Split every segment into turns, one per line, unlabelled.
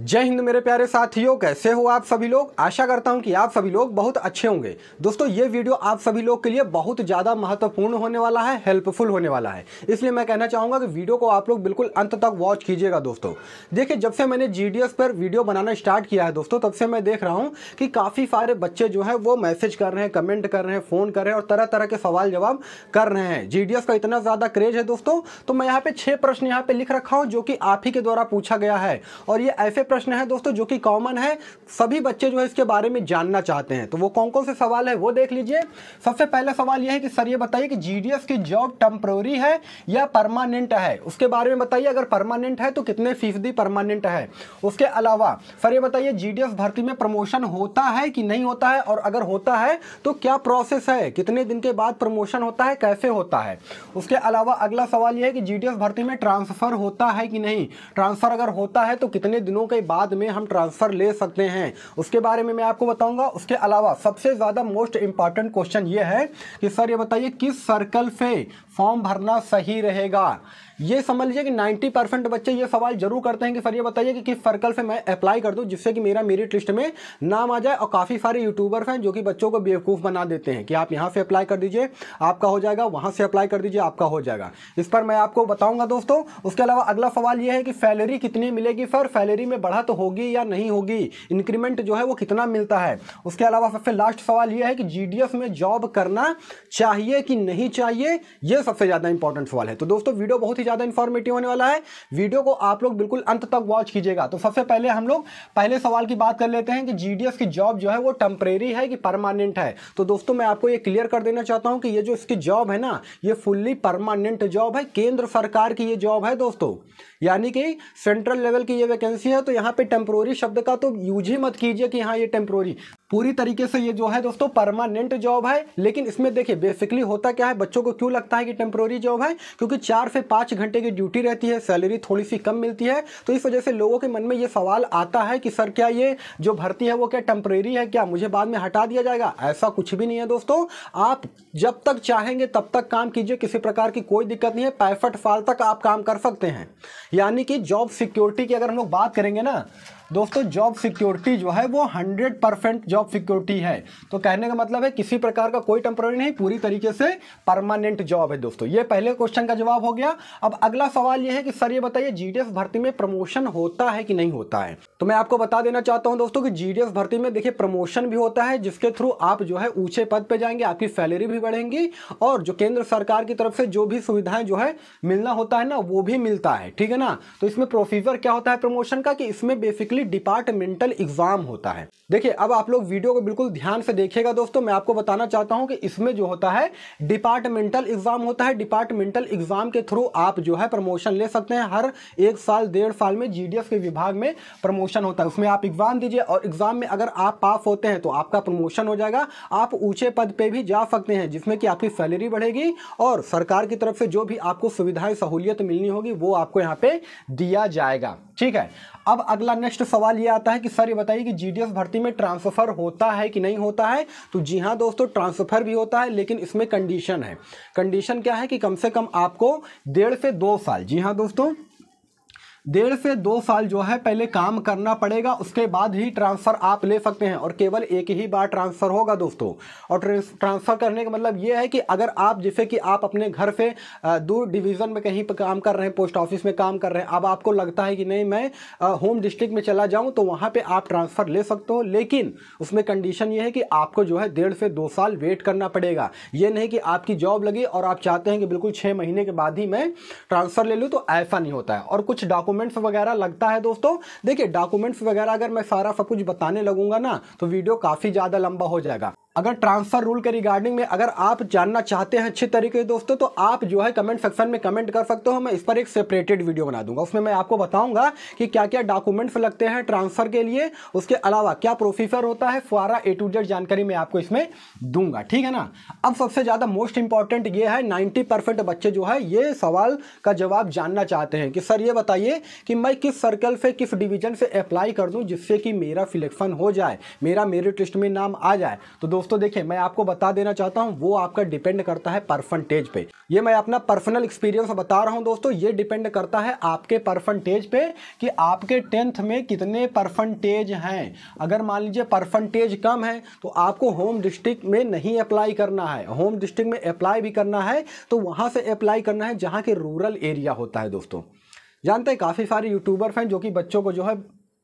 जय हिंद मेरे प्यारे साथियों कैसे हो आप सभी लोग आशा करता हूं कि आप सभी लोग बहुत अच्छे होंगे दोस्तों ये वीडियो आप सभी लोग के लिए बहुत ज़्यादा महत्वपूर्ण होने वाला है हेल्पफुल होने वाला है इसलिए मैं कहना चाहूँगा कि वीडियो को आप लोग बिल्कुल अंत तक वॉच कीजिएगा दोस्तों देखिए जब से मैंने जी पर वीडियो बनाना स्टार्ट किया है दोस्तों तब से मैं देख रहा हूँ कि काफ़ी सारे बच्चे जो हैं वो मैसेज कर रहे हैं कमेंट कर रहे हैं फ़ोन कर रहे हैं और तरह तरह के सवाल जवाब कर रहे हैं जी का इतना ज़्यादा क्रेज है दोस्तों तो मैं यहाँ पे छः प्रश्न यहाँ पे लिख रखा हूँ जो कि आप ही के द्वारा पूछा गया है और ये ऐसे प्रश्न है दोस्तों जो कि कॉमन है सभी बच्चे जो है इसके बारे में जानना चाहते हैं तो वो कौन कौन से सवाल है वो देख लीजिए सबसे पहला सवाल यह है कि सर ये बताइए कि जी की जॉब टेम्प्रोरी है या परमानेंट है उसके बारे में बताइए अगर परमानेंट है तो कितने फीसदी परमानेंट है उसके अलावा सर ये बताइए जी भर्ती में प्रमोशन होता है कि नहीं होता है और अगर होता है तो क्या प्रोसेस है कितने दिन के बाद प्रमोशन होता है कैसे होता है उसके अलावा अगला सवाल यह है कि जी भर्ती में ट्रांसफर होता है कि नहीं ट्रांसफर अगर होता है तो कितने दिनों के रुपये बाद में हम ट्रांसफ़र ले सकते हैं उसके बारे में मैं आपको बताऊंगा उसके अलावा सबसे ज़्यादा मोस्ट इंपॉर्टेंट क्वेश्चन ये है कि सर ये बताइए किस सर्कल से फॉर्म भरना सही रहेगा ये समझ लीजिए कि 90 परसेंट बच्चे ये सवाल जरूर करते हैं कि सर ये बताइए कि किस सर्कल से मैं अप्लाई कर दूं जिससे कि मेरा मेरिट लिस्ट में नाम आ जाए और काफ़ी सारे यूट्यूबर्स हैं जो कि बच्चों को बेवकूफ़ बना देते हैं कि आप यहाँ से अप्लाई कर दीजिए आपका हो जाएगा वहाँ से अप्लाई कर दीजिए आपका हो जाएगा इस पर मैं आपको बताऊँगा दोस्तों उसके अलावा अगला सवाल ये है कि सैलरी कितनी मिलेगी सर सैलरी में बढ़त होगी या नहीं होगी इंक्रीमेंट जो है वो कितना मिलता है उसके अलावा सबसे लास्ट सवाल ये है कि जी में जॉब करना चाहिए कि नहीं चाहिए ये सबसे ज़्यादा इंपॉर्टेंट सवाल है तो दोस्तों वीडियो बहुत ही ज़्यादा इंफॉर्मेटिव होने वाला है वीडियो को आप लोग बिल्कुल अंत तक वॉच कीजिएगा तो सबसे पहले हम लोग पहले सवाल की बात कर लेते हैं कि जीडीएस की जॉब जो है वो टेम्परेरी है कि परमानेंट है तो दोस्तों मैं आपको ये क्लियर कर देना चाहता हूँ कि ये जो इसकी जॉब है ना ये फुल्ली परमानेंट जॉब है केंद्र सरकार की ये जॉब है दोस्तों यानी कि सेंट्रल लेवल की ये वैकेंसी है तो यहाँ पे टेम्प्रोरी शब्द का तो यूज ही मत कीजिए कि हाँ ये टेम्प्रोरी पूरी तरीके से ये जो है दोस्तों परमानेंट जॉब है लेकिन इसमें देखिए बेसिकली होता क्या है बच्चों को क्यों लगता है कि टेम्प्रोरी जॉब है क्योंकि चार से पाँच घंटे की ड्यूटी रहती है सैलरी थोड़ी सी कम मिलती है तो इस वजह से लोगों के मन में ये सवाल आता है कि सर क्या ये जो भर्ती है वो क्या टेम्प्रेरी है क्या मुझे बाद में हटा दिया जाएगा ऐसा कुछ भी नहीं है दोस्तों आप जब तक चाहेंगे तब तक काम कीजिए किसी प्रकार की कोई दिक्कत नहीं है पैंसठ साल तक आप काम कर सकते हैं यानी कि जॉब सिक्योरिटी की अगर हम लोग बात करेंगे ना दोस्तों जॉब सिक्योरिटी जो है वो हंड्रेड परसेंट जॉब सिक्योरिटी है तो कहने का मतलब है किसी प्रकार का कोई टेम्प्रेरी नहीं पूरी तरीके से परमानेंट जॉब है दोस्तों ये पहले क्वेश्चन का जवाब हो गया अब अगला सवाल ये है कि सर ये बताइए जीडीएस भर्ती में प्रमोशन होता है कि नहीं होता है तो मैं आपको बता देना चाहता हूँ दोस्तों कि जीडीएस भर्ती में देखिए प्रमोशन भी होता है जिसके थ्रू आप जो है ऊंचे पद पर जाएंगे आपकी सैलरी भी बढ़ेंगी और जो केंद्र सरकार की तरफ से जो भी सुविधाएं जो है मिलना होता है ना वो भी मिलता है ठीक है ना तो इसमें प्रोसीजर क्या होता है प्रमोशन का कि इसमें बेसिकली बेसिकली डिपार्टमेंटल एग्जाम होता है देखिए अब आप लोग वीडियो को बिल्कुल ध्यान से देखिएगा दोस्तों मैं आपको बताना चाहता हूं कि इसमें जो होता है डिपार्टमेंटल एग्जाम होता है डिपार्टमेंटल एग्जाम के थ्रू आप जो है प्रमोशन ले सकते हैं हर एक साल डेढ़ साल में जी के विभाग में प्रमोशन होता है उसमें आप एग्जाम दीजिए और एग्जाम में अगर आप पास होते हैं तो आपका प्रमोशन हो जाएगा आप ऊंचे पद पर भी जा सकते हैं जिसमें कि आपकी सैलरी बढ़ेगी और सरकार की तरफ से जो भी आपको सुविधाएं सहूलियत मिलनी होगी वो आपको यहाँ पे दिया जाएगा ठीक है अब अगला नेक्स्ट सवाल ये आता है कि सर ये बताइए कि जीडीएस भर्ती में ट्रांसफ़र होता है कि नहीं होता है तो जी हाँ दोस्तों ट्रांसफ़र भी होता है लेकिन इसमें कंडीशन है कंडीशन क्या है कि कम से कम आपको डेढ़ से दो साल जी हाँ दोस्तों डेढ़ से दो साल जो है पहले काम करना पड़ेगा उसके बाद ही ट्रांसफ़र आप ले सकते हैं और केवल एक ही बार ट्रांसफ़र होगा दोस्तों और ट्रांसफ़र करने का मतलब ये है कि अगर आप जैसे कि आप अपने घर से दूर डिवीज़न में कहीं पर काम कर रहे हैं पोस्ट ऑफिस में काम कर रहे हैं अब आपको लगता है कि नहीं मैं होम डिस्ट्रिक्ट में चला जाऊँ तो वहाँ पर आप ट्रांसफ़र ले सकते हो लेकिन उसमें कंडीशन ये है कि आपको जो है डेढ़ से दो साल वेट करना पड़ेगा ये नहीं कि आपकी जॉब लगी और आप चाहते हैं कि बिल्कुल छः महीने के बाद ही मैं ट्रांसफ़र ले लूँ तो ऐसा नहीं होता है और कुछ डॉक्यूमेंट डॉक्यूमेंट्स वगैरह लगता है दोस्तों देखिए डॉक्यूमेंट्स वगैरह अगर मैं सारा सब कुछ बताने लगूंगा ना तो वीडियो काफ़ी ज़्यादा लंबा हो जाएगा अगर ट्रांसफ़र रूल के रिगार्डिंग में अगर आप जानना चाहते हैं अच्छे तरीके से दोस्तों तो आप जो है कमेंट सेक्शन में कमेंट कर सकते हो मैं इस पर एक सेपरेटेड वीडियो बना दूंगा उसमें मैं आपको बताऊंगा कि क्या क्या डॉक्यूमेंट्स लगते हैं ट्रांसफ़र के लिए उसके अलावा क्या प्रोसीजर होता है फुआरा ए टू जेड जानकारी मैं आपको इसमें दूंगा ठीक है ना अब सबसे ज़्यादा मोस्ट इंपॉर्टेंट ये है नाइन्टी बच्चे जो है ये सवाल का जवाब जानना चाहते हैं कि सर ये बताइए कि मैं किस सर्कल से किस डिविजन से अप्लाई कर दूँ जिससे कि मेरा सिलेक्शन हो जाए मेरा मेरिट लिस्ट में नाम आ जाए तो दोस्तों दोस्तों देखिए मैं आपको बता देना चाहता हूँ वो आपका डिपेंड करता है परसेंटेज पे ये मैं अपना पर्सनल एक्सपीरियंस बता रहा हूँ दोस्तों ये डिपेंड करता है आपके परसेंटेज पे कि आपके टेंथ में कितने परसेंटेज हैं अगर मान लीजिए परसेंटेज कम है तो आपको होम डिस्ट्रिक्ट में नहीं अप्लाई करना है होम डिस्ट्रिक्ट में अप्लाई भी करना है तो वहाँ से अप्लाई करना है जहाँ के रूरल एरिया होता है दोस्तों जानते हैं काफ़ी सारे यूट्यूबर हैं जो कि बच्चों को जो है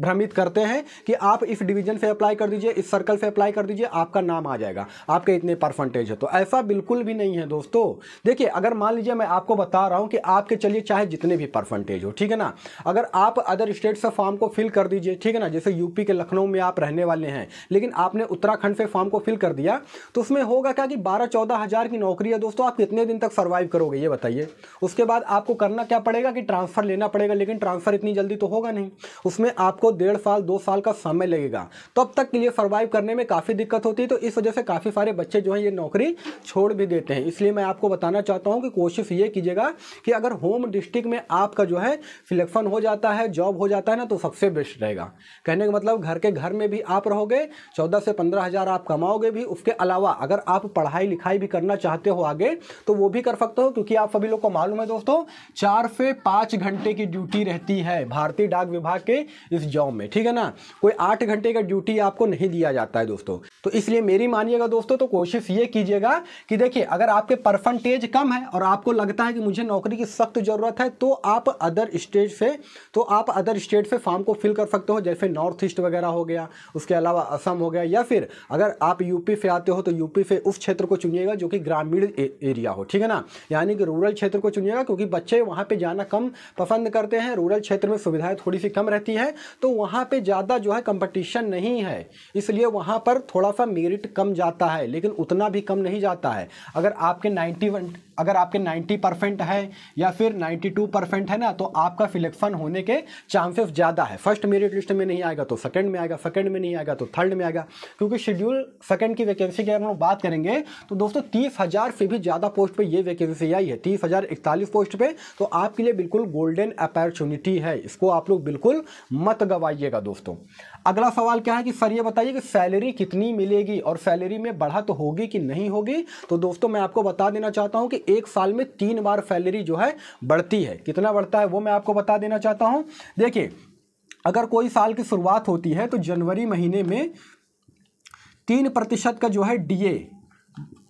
भ्रमित करते हैं कि आप इस डिवीजन से अप्लाई कर दीजिए इस सर्कल से अप्लाई कर दीजिए आपका नाम आ जाएगा आपके इतने परसेंटेज है तो ऐसा बिल्कुल भी नहीं है दोस्तों देखिए अगर मान लीजिए मैं आपको बता रहा हूँ कि आपके चलिए चाहे जितने भी परसेंटेज हो ठीक है ना अगर आप अदर स्टेट से फॉर्म को फिल कर दीजिए ठीक है ना जैसे यूपी के लखनऊ में आप रहने वाले हैं लेकिन आपने उत्तराखंड से फॉर्म को फिल कर दिया तो उसमें होगा क्या कि बारह चौदह हज़ार की नौकरी है दोस्तों आप कितने दिन तक सर्वाइव करोगे ये बताइए उसके बाद आपको करना क्या पड़ेगा कि ट्रांसफ़र लेना पड़ेगा लेकिन ट्रांसफ़र इतनी जल्दी तो होगा नहीं उसमें आपको आपको डेढ़ साल दो साल का समय लगेगा तो अब तक के लिए सर्वाइव करने में काफ़ी दिक्कत होती है तो इस वजह से काफ़ी सारे बच्चे जो हैं ये नौकरी छोड़ भी देते हैं इसलिए मैं आपको बताना चाहता हूँ कि कोशिश ये कीजिएगा कि अगर होम डिस्ट्रिक्ट में आपका जो है सिलेक्शन हो जाता है जॉब हो जाता है ना तो सबसे बेस्ट रहेगा कहने का मतलब घर के घर में भी आप रहोगे चौदह से पंद्रह आप कमाओगे भी उसके अलावा अगर आप पढ़ाई लिखाई भी करना चाहते हो आगे तो वो भी कर सकते हो क्योंकि आप सभी लोग को मालूम है दोस्तों चार से पाँच घंटे की ड्यूटी रहती है भारतीय डाक विभाग के इस जॉब में ठीक है ना कोई आठ घंटे का ड्यूटी आपको नहीं दिया जाता है दोस्तों तो इसलिए मेरी मानिएगा दोस्तों तो कोशिश ये कीजिएगा कि देखिए अगर आपके परसेंटेज कम है और आपको लगता है कि मुझे नौकरी की सख्त ज़रूरत है तो आप अदर स्टेट से तो आप अदर स्टेट से फॉर्म को फिल कर सकते हो जैसे नॉर्थ ईस्ट वगैरह हो गया उसके अलावा असम हो गया या फिर अगर आप यूपी से आते हो तो यूपी से उस क्षेत्र को चुनिएगा जो कि ग्रामीण एरिया हो ठीक है ना यानी कि रूरल क्षेत्र को चुनिएगा क्योंकि बच्चे वहाँ पर जाना कम पसंद करते हैं रूरल क्षेत्र में सुविधाएँ थोड़ी सी कम रहती हैं तो तो वहाँ पे ज़्यादा जो है कंपटीशन नहीं है इसलिए वहाँ पर थोड़ा सा मेरिट कम जाता है लेकिन उतना भी कम नहीं जाता है अगर आपके नाइन्टी वन अगर आपके 90 परसेंट है या फिर 92 परसेंट है ना तो आपका सिलेक्शन होने के चांसेस ज़्यादा है फर्स्ट मेरिट लिस्ट में नहीं आएगा तो सेकंड में आएगा सेकंड में नहीं आएगा तो थर्ड में आएगा क्योंकि शेड्यूल सेकंड की वैकेंसी की अगर हम बात करेंगे तो दोस्तों तीस हज़ार से भी ज़्यादा पोस्ट पर ये वैकेंसी आई है तीस हज़ार इकतालीस पोस्ट पर तो आपके लिए बिल्कुल गोल्डन अपॉर्चुनिटी है इसको आप लोग बिल्कुल मत गवाइएगा दोस्तों अगला सवाल क्या है कि सर ये बताइए कि सैलरी कितनी मिलेगी और सैलरी में बढ़ा तो होगी कि नहीं होगी तो दोस्तों मैं आपको बता देना चाहता हूं कि एक साल में तीन बार सैलरी जो है बढ़ती है कितना बढ़ता है वो मैं आपको बता देना चाहता हूं देखिए अगर कोई साल की शुरुआत होती है तो जनवरी महीने में तीन प्रतिशत का जो है डीए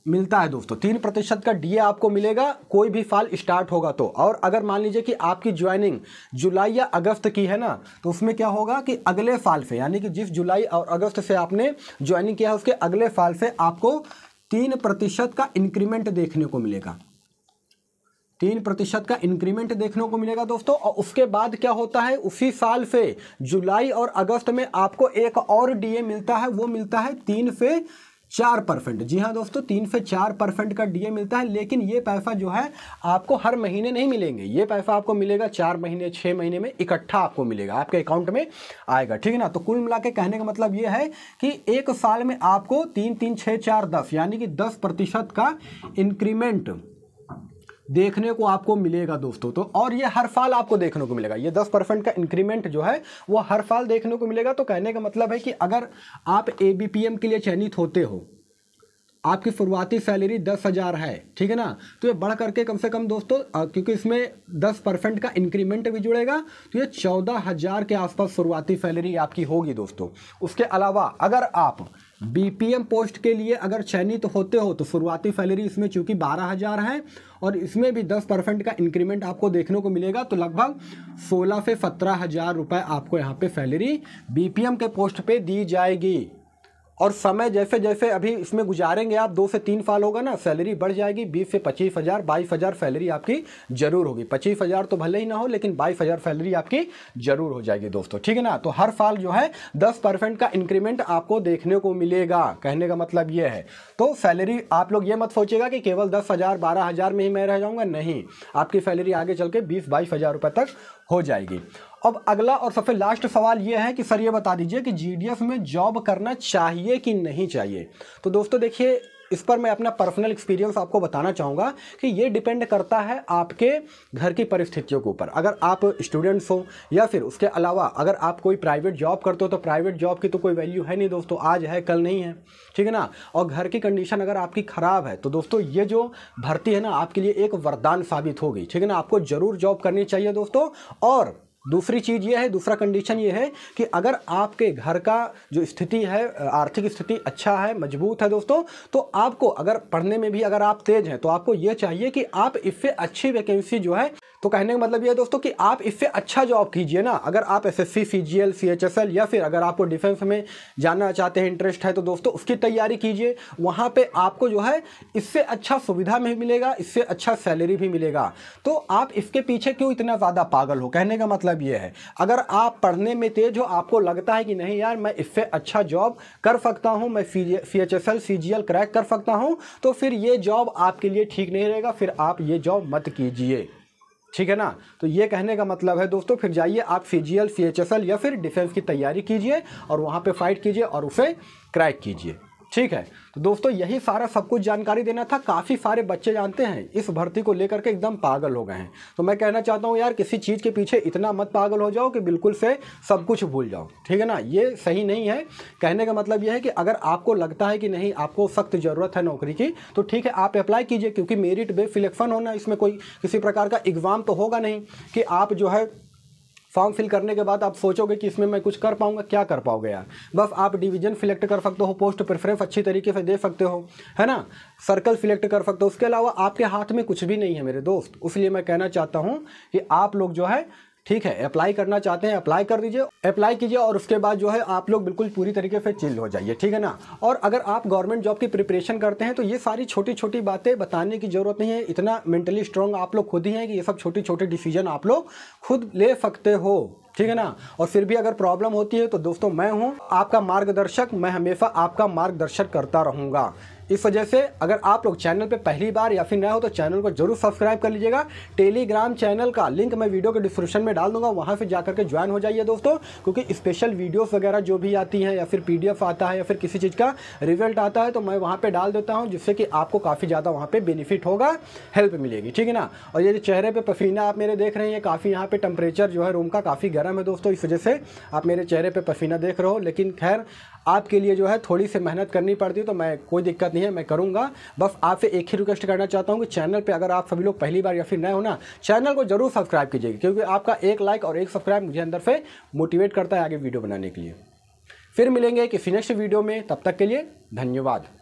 मिलता है दोस्तों तीन प्रतिशत का डीए आपको मिलेगा कोई भी फाल स्टार्ट होगा तो और अगर मान लीजिए कि आपकी ज्वाइनिंग जुलाई या अगस्त की है ना तो उसमें क्या होगा कि अगले फाल से यानी कि जिस जुलाई और अगस्त से आपने ज्वाइनिंग किया है उसके अगले फाल से आपको तीन प्रतिशत का इंक्रीमेंट देखने को मिलेगा तीन प्रतिशत का इंक्रीमेंट देखने को मिलेगा दोस्तों और उसके बाद क्या होता है उसी साल से जुलाई और अगस्त में आपको एक और डीए मिलता है वो मिलता है तीन से चार परसेंट जी हाँ दोस्तों तीन से चार परसेंट का डीए मिलता है लेकिन ये पैसा जो है आपको हर महीने नहीं मिलेंगे ये पैसा आपको मिलेगा चार महीने छः महीने में इकट्ठा आपको मिलेगा आपके अकाउंट में आएगा ठीक है ना तो कुल मिला के कहने का मतलब ये है कि एक साल में आपको तीन तीन छः चार दस यानी कि दस प्रतिशत का इंक्रीमेंट देखने को आपको मिलेगा दोस्तों तो और ये हर साल आपको देखने को मिलेगा ये दस परसेंट का इंक्रीमेंट जो है वो हर साल देखने को मिलेगा तो कहने का मतलब है कि अगर आप ए के लिए चयनित होते हो आपकी शुरुआती सैलरी दस हज़ार है ठीक है ना तो ये बढ़ करके कम से कम दोस्तों क्योंकि इसमें दस परसेंट का इंक्रीमेंट भी जुड़ेगा तो ये चौदह हज़ार के आसपास शुरुआती सैलरी आपकी होगी दोस्तों उसके अलावा अगर आप बीपीएम पोस्ट के लिए अगर चयनित तो होते हो तो शुरुआती सैलरी इसमें चूंकि बारह हज़ार है और इसमें भी दस परसेंट का इंक्रीमेंट आपको देखने को मिलेगा तो लगभग सोलह से सत्रह हज़ार रुपये आपको यहाँ पे सैलरी बीपीएम के पोस्ट पे दी जाएगी और समय जैसे जैसे अभी इसमें गुजारेंगे आप दो से तीन साल होगा ना सैलरी बढ़ जाएगी बीस से पच्चीस हज़ार बाईस हज़ार सैलरी आपकी जरूर होगी पच्चीस हज़ार तो भले ही ना हो लेकिन बाईस हज़ार सैलरी आपकी जरूर हो जाएगी दोस्तों ठीक है ना तो हर साल जो है दस परसेंट का इंक्रीमेंट आपको देखने को मिलेगा कहने का मतलब ये है तो सैलरी आप लोग ये मत सोचेगा कि केवल दस हज़ार बारह हज़ार में ही मैं रह जाऊँगा नहीं आपकी सैलरी आगे चल के बीस बाईस हज़ार रुपये तक हो जाएगी अब अगला और सबसे लास्ट सवाल ये है कि सर ये बता दीजिए कि जीडीएफ में जॉब करना चाहिए कि नहीं चाहिए तो दोस्तों देखिए इस पर मैं अपना पर्सनल एक्सपीरियंस आपको बताना चाहूँगा कि ये डिपेंड करता है आपके घर की परिस्थितियों के ऊपर अगर आप स्टूडेंट्स हो या फिर उसके अलावा अगर आप कोई प्राइवेट जॉब करते हो तो प्राइवेट जॉब की तो कोई वैल्यू है नहीं दोस्तों आज है कल नहीं है ठीक है ना और घर की कंडीशन अगर आपकी ख़राब है तो दोस्तों ये जो भर्ती है ना आपके लिए एक वरदान साबित होगी ठीक है ना आपको ज़रूर जॉब करनी चाहिए दोस्तों और दूसरी चीज़ ये है दूसरा कंडीशन ये है कि अगर आपके घर का जो स्थिति है आर्थिक स्थिति अच्छा है मजबूत है दोस्तों तो आपको अगर पढ़ने में भी अगर आप तेज हैं तो आपको ये चाहिए कि आप इससे अच्छी वैकेंसी जो है तो कहने का मतलब ये है दोस्तों कि आप इससे अच्छा जॉब कीजिए ना अगर आप S S C C G L C H S L या फिर अगर आपको डिफेंस में जाना चाहते हैं इंटरेस्ट है तो दोस्तों उसकी तैयारी कीजिए वहाँ पे आपको जो है इससे अच्छा सुविधा भी मिलेगा इससे अच्छा सैलरी भी मिलेगा तो आप इसके पीछे क्यों इतना ज़्यादा पागल हो कहने का मतलब मतलब ये है अगर आप पढ़ने में तेज हो आपको लगता है कि नहीं यार मैं इससे अच्छा जॉब कर सकता हूँ मैं C H S L C G L crack कर सकता हूँ तो फिर ये जॉब आपके लिए ठीक नहीं रहेगा फिर आप ये जॉब मत कीजिए ठीक है ना तो ये कहने का मतलब है दोस्तों फिर जाइए आप C G L C H S L या फिर डिफेंस की तैयारी कीजिए और वहाँ पर फाइट कीजिए और उसे क्रैक कीजिए ठीक है तो दोस्तों यही सारा सब कुछ जानकारी देना था काफ़ी सारे बच्चे जानते हैं इस भर्ती को लेकर के एकदम पागल हो गए हैं तो मैं कहना चाहता हूँ यार किसी चीज़ के पीछे इतना मत पागल हो जाओ कि बिल्कुल से सब कुछ भूल जाओ ठीक है ना ये सही नहीं है कहने का मतलब यह है कि अगर आपको लगता है कि नहीं आपको सख्त ज़रूरत है नौकरी की तो ठीक है आप अप्लाई कीजिए क्योंकि मेरिट बेस्ड सिलेक्शन होना इसमें कोई किसी प्रकार का एग्ज़ाम तो होगा नहीं कि आप जो है फॉर्म फिल करने के बाद आप सोचोगे कि इसमें मैं कुछ कर पाऊंगा क्या कर पाओगे यार बस आप डिवीजन सिलेक्ट कर सकते हो पोस्ट प्रेफरेंस अच्छी तरीके से दे सकते हो है ना सर्कल सिलेक्ट कर सकते हो उसके अलावा आपके हाथ में कुछ भी नहीं है मेरे दोस्त इसलिए मैं कहना चाहता हूँ कि आप लोग जो है ठीक है अप्लाई करना चाहते हैं अप्लाई कर दीजिए अप्लाई कीजिए और उसके बाद जो है आप लोग बिल्कुल पूरी तरीके से चिल हो जाइए ठीक है ना और अगर आप गवर्नमेंट जॉब की प्रिपरेशन करते हैं तो ये सारी छोटी छोटी बातें बताने की जरूरत नहीं है इतना मेंटली स्ट्रांग आप लोग खुद ही हैं कि ये सब छोटे छोटे डिसीजन आप लोग खुद ले सकते हो ठीक है ना और फिर भी अगर प्रॉब्लम होती है तो दोस्तों मैं हूँ आपका मार्गदर्शक मैं हमेशा आपका मार्गदर्शन करता रहूँगा इस वजह से अगर आप लोग चैनल पर पहली बार या फिर नए हो तो चैनल को जरूर सब्सक्राइब कर लीजिएगा टेलीग्राम चैनल का लिंक मैं वीडियो के डिस्क्रिप्शन में डाल दूंगा वहाँ से जाकर के ज्वाइन हो जाइए दोस्तों क्योंकि स्पेशल वीडियोस वगैरह जो भी आती हैं या फिर पीडीएफ आता है या फिर किसी चीज़ का रिजल्ट आता है तो मैं वहाँ पर डाल देता हूँ जिससे कि आपको काफ़ी ज़्यादा वहाँ पर बेनिफिट होगा हेल्प मिलेगी ठीक है ना और ये चेहरे पर पसीना आप मेरे देख रहे हैं काफ़ी यहाँ पर टेम्परेचर जो है रूम का काफ़ी गर्म है दोस्तों इस वजह से आप मेरे चेहरे पर पसीना देख रहे हो लेकिन खैर आपके लिए जो है थोड़ी सी मेहनत करनी पड़ती है तो मैं कोई दिक्कत नहीं है मैं करूँगा बस आपसे एक ही रिक्वेस्ट करना चाहता हूँ कि चैनल पर अगर आप सभी लोग पहली बार या फिर नए हो ना चैनल को जरूर सब्सक्राइब कीजिएगा क्योंकि आपका एक लाइक और एक सब्सक्राइब मुझे अंदर से मोटिवेट करता है आगे वीडियो बनाने के लिए फिर मिलेंगे किसी नेक्स्ट वीडियो में तब तक के लिए धन्यवाद